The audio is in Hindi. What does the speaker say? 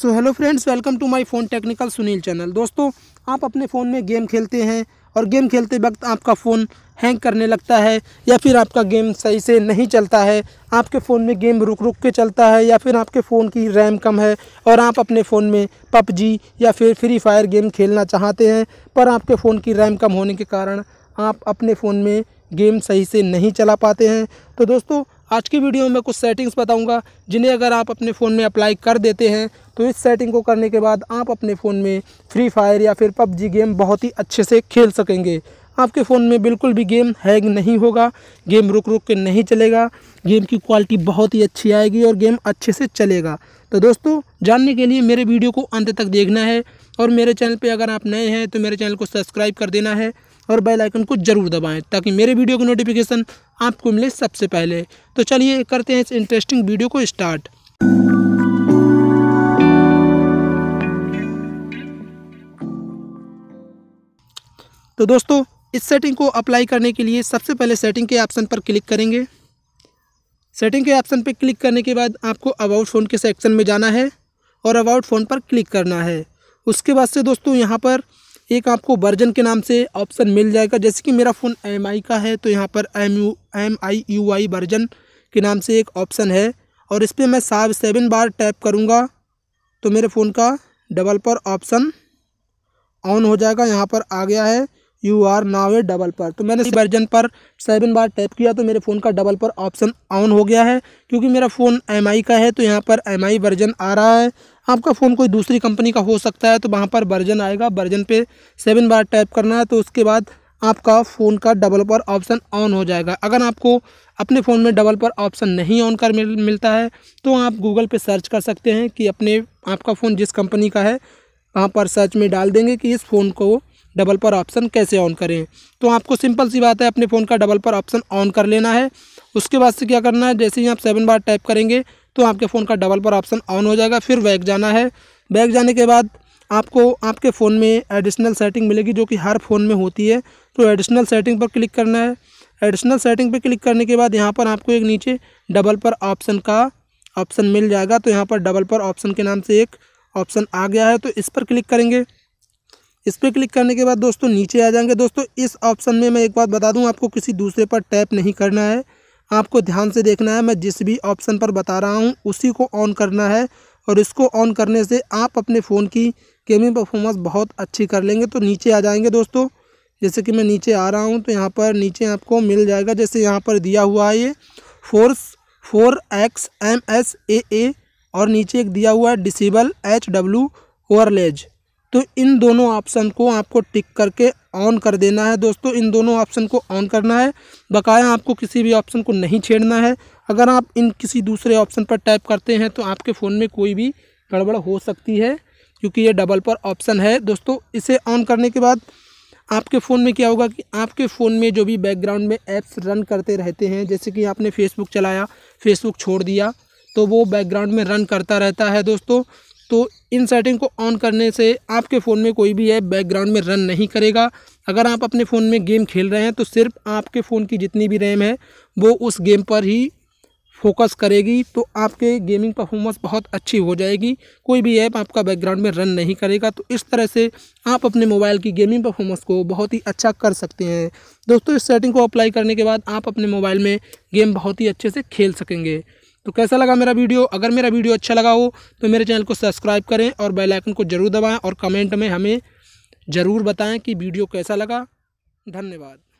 so hello friends welcome to my phone technical Sunil channel दोस्तों आप अपने फ़ोन में गेम खेलते हैं और गेम खेलते वक्त आपका फ़ोन हैंग करने लगता है या फिर आपका गेम सही से नहीं चलता है आपके फ़ोन में गेम रुक रुक के चलता है या फिर आपके फ़ोन की रैम कम है और आप अपने फ़ोन में पबजी या फिर फ्री फायर गेम खेलना चाहते हैं पर आपके फ़ोन की रैम कम होने के कारण आप अपने फ़ोन में गेम सही से नहीं चला पाते हैं तो दोस्तों आज की वीडियो में कुछ सेटिंग्स बताऊंगा जिन्हें अगर आप अपने फ़ोन में अप्लाई कर देते हैं तो इस सेटिंग को करने के बाद आप अपने फ़ोन में फ्री फायर या फिर पबजी गेम बहुत ही अच्छे से खेल सकेंगे आपके फ़ोन में बिल्कुल भी गेम हैंग नहीं होगा गेम रुक रुक के नहीं चलेगा गेम की क्वालिटी बहुत ही अच्छी आएगी और गेम अच्छे से चलेगा तो दोस्तों जानने के लिए मेरे वीडियो को अंत तक देखना है और मेरे चैनल पे अगर आप नए हैं तो मेरे चैनल को सब्सक्राइब कर देना है और बेल आइकन को ज़रूर दबाएं ताकि मेरे वीडियो की नोटिफिकेशन आपको मिले सबसे पहले तो चलिए करते हैं इस इंटरेस्टिंग वीडियो को स्टार्ट तो दोस्तों इस सेटिंग को अप्लाई करने के लिए सबसे पहले सेटिंग के ऑप्शन पर क्लिक करेंगे सेटिंग के ऑप्शन पर क्लिक करने के बाद आपको अबाउट फ़ोन के सेक्शन में जाना है और अबाउट फ़ोन पर क्लिक करना है उसके बाद से दोस्तों यहाँ पर एक आपको वर्जन के नाम से ऑप्शन मिल जाएगा जैसे कि मेरा फ़ोन एम का है तो यहाँ पर M U M I U I version के नाम से एक ऑप्शन है और इस पर मैं साफ सेवन बार टैप करूँगा तो मेरे फ़ोन का डबल पर ऑप्शन ऑन हो जाएगा यहाँ पर आ गया है U R now a double पर तो मैंने इस वर्जन पर सेवन बार टैप किया तो मेरे फ़ोन का डबल पर ऑप्शन ऑन हो गया है क्योंकि मेरा फ़ोन एम का है तो यहाँ पर एम वर्जन आ रहा है आपका फ़ोन कोई दूसरी कंपनी का हो सकता है तो वहाँ पर वर्जन आएगा वर्जन पे सेवन बार टैप करना है तो उसके बाद आपका फ़ोन का डबल पर ऑप्शन ऑन हो जाएगा अगर आपको अपने फ़ोन में डबल पर ऑप्शन नहीं ऑन कर मिल, मिलता है तो आप गूगल पे सर्च कर सकते हैं कि अपने आपका फ़ोन जिस कंपनी का है वहाँ पर सर्च में डाल देंगे कि इस फ़ोन को डबल पर ऑप्शन कैसे ऑन करें तो आपको सिंपल सी बात है अपने फ़ोन का डबल पर ऑप्शन ऑन कर लेना है उसके बाद से क्या करना है जैसे ही आप सेवन बार टाइप करेंगे तो आपके फ़ोन का डबल पर ऑप्शन ऑन हो जाएगा फिर बैक जाना है बैक जाने के बाद आपको आपके फ़ोन में एडिशनल सेटिंग मिलेगी जो कि हर फ़ोन में होती है तो एडिशनल सेटिंग पर क्लिक करना है एडिशनल सेटिंग पर क्लिक करने के बाद यहाँ पर आपको एक नीचे डबल पर ऑप्शन का ऑप्शन मिल जाएगा तो यहाँ पर डबल पर ऑप्शन के नाम से एक ऑप्शन आ गया है तो इस पर क्लिक करेंगे इस पर क्लिक करने के बाद दोस्तों नीचे आ जाएंगे दोस्तों इस ऑप्शन में मैं एक बात बता दूं आपको किसी दूसरे पर टैप नहीं करना है आपको ध्यान से देखना है मैं जिस भी ऑप्शन पर बता रहा हूँ उसी को ऑन करना है और इसको ऑन करने से आप अपने फ़ोन की गेमिंग परफॉर्मेंस बहुत अच्छी कर लेंगे तो नीचे आ जाएंगे दोस्तों जैसे कि मैं नीचे आ रहा हूँ तो यहाँ पर नीचे आपको मिल जाएगा जैसे यहाँ पर दिया हुआ है ये force four x M S A A और नीचे एक दिया हुआ है डिसेबल एच डब्ल्यू ओवरलेज तो इन दोनों ऑप्शन को आपको टिक करके ऑन कर देना है दोस्तों इन दोनों ऑप्शन को ऑन करना है बकाया आपको किसी भी ऑप्शन को नहीं छेड़ना है अगर आप इन किसी दूसरे ऑप्शन पर टाइप करते हैं तो आपके फ़ोन में कोई भी गड़बड़ हो सकती है क्योंकि ये डबल पर ऑप्शन है दोस्तों इसे ऑन करने के बाद आपके फ़ोन में क्या होगा कि आपके फ़ोन में जो भी बैकग्राउंड में ऐप्स रन करते रहते हैं जैसे कि आपने फेसबुक चलाया फेसबुक छोड़ दिया तो वो बैकग्राउंड में रन करता रहता है दोस्तों तो इन सेटिंग को ऑन करने से आपके फ़ोन में कोई भी ऐप बैकग्राउंड में रन नहीं करेगा अगर आप अपने फ़ोन में गेम खेल रहे हैं तो सिर्फ आपके फ़ोन की जितनी भी रैम है वो उस गेम पर ही फोकस करेगी तो आपके गेमिंग परफॉर्मेंस बहुत अच्छी हो जाएगी कोई भी ऐप आपका बैकग्राउंड में रन नहीं करेगा तो इस तरह से आप अपने मोबाइल की गेमिंग परफॉर्मेंस को बहुत ही अच्छा कर सकते हैं दोस्तों इस सेटिंग को अप्लाई करने के बाद आप अपने मोबाइल में गेम बहुत ही अच्छे से खेल सकेंगे तो कैसा लगा मेरा वीडियो अगर मेरा वीडियो अच्छा लगा हो तो मेरे चैनल को सब्सक्राइब करें और बेल आइकन को ज़रूर दबाएं और कमेंट में हमें ज़रूर बताएं कि वीडियो कैसा लगा धन्यवाद